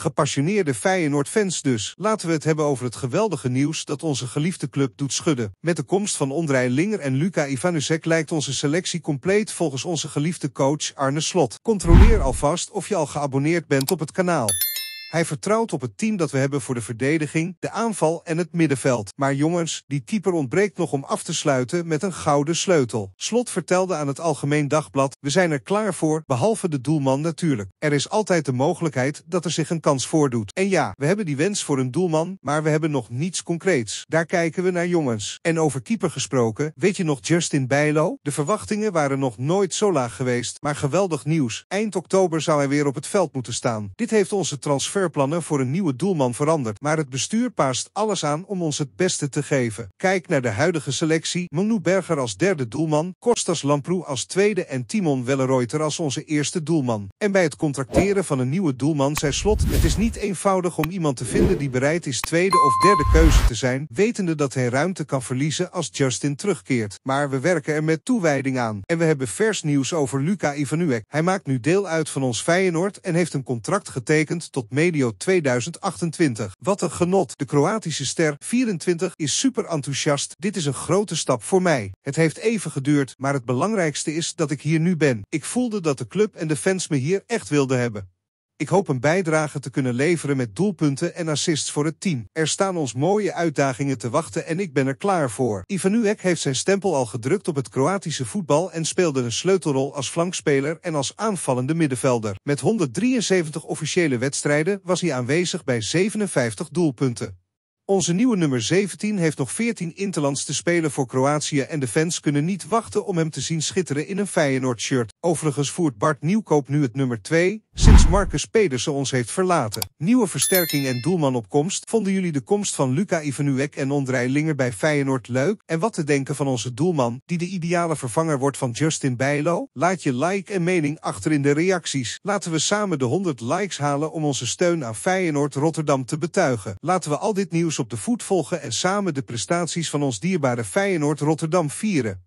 Gepassioneerde Feyenoord-fans dus. Laten we het hebben over het geweldige nieuws dat onze geliefde club doet schudden. Met de komst van Ondrej Linger en Luca Ivanusek lijkt onze selectie compleet volgens onze geliefde coach Arne Slot. Controleer alvast of je al geabonneerd bent op het kanaal. Hij vertrouwt op het team dat we hebben voor de verdediging, de aanval en het middenveld. Maar jongens, die keeper ontbreekt nog om af te sluiten met een gouden sleutel. Slot vertelde aan het Algemeen Dagblad, we zijn er klaar voor, behalve de doelman natuurlijk. Er is altijd de mogelijkheid dat er zich een kans voordoet. En ja, we hebben die wens voor een doelman, maar we hebben nog niets concreets. Daar kijken we naar jongens. En over keeper gesproken, weet je nog Justin Bijlo? De verwachtingen waren nog nooit zo laag geweest, maar geweldig nieuws. Eind oktober zou hij weer op het veld moeten staan. Dit heeft onze transfer Plannen voor een nieuwe doelman veranderd, maar het bestuur paast alles aan om ons het beste te geven. Kijk naar de huidige selectie, Manu Berger als derde doelman, Kostas Lamproe als tweede en Timon Welleroyter als onze eerste doelman. En bij het contracteren van een nieuwe doelman zei Slot, het is niet eenvoudig om iemand te vinden die bereid is tweede of derde keuze te zijn, wetende dat hij ruimte kan verliezen als Justin terugkeert. Maar we werken er met toewijding aan. En we hebben vers nieuws over Luca Ivanuek. Hij maakt nu deel uit van ons Feyenoord en heeft een contract getekend tot mede Video 2028. Wat een genot. De Kroatische ster 24 is super enthousiast. Dit is een grote stap voor mij. Het heeft even geduurd, maar het belangrijkste is dat ik hier nu ben. Ik voelde dat de club en de fans me hier echt wilden hebben. Ik hoop een bijdrage te kunnen leveren met doelpunten en assists voor het team. Er staan ons mooie uitdagingen te wachten en ik ben er klaar voor. Ivan Uek heeft zijn stempel al gedrukt op het Kroatische voetbal en speelde een sleutelrol als flankspeler en als aanvallende middenvelder. Met 173 officiële wedstrijden was hij aanwezig bij 57 doelpunten. Onze nieuwe nummer 17 heeft nog 14 interlands te spelen voor Kroatië en de fans kunnen niet wachten om hem te zien schitteren in een Feyenoord-shirt. Overigens voert Bart Nieuwkoop nu het nummer 2, Sinds Marcus Pedersen ons heeft verlaten, nieuwe versterking en doelman op komst, vonden jullie de komst van Luca Ivanuek en Ondrej Linger bij Feyenoord leuk? En wat te denken van onze doelman, die de ideale vervanger wordt van Justin Bijlo? Laat je like en mening achter in de reacties. Laten we samen de 100 likes halen om onze steun aan Feyenoord Rotterdam te betuigen. Laten we al dit nieuws op de voet volgen en samen de prestaties van ons dierbare Feyenoord Rotterdam vieren.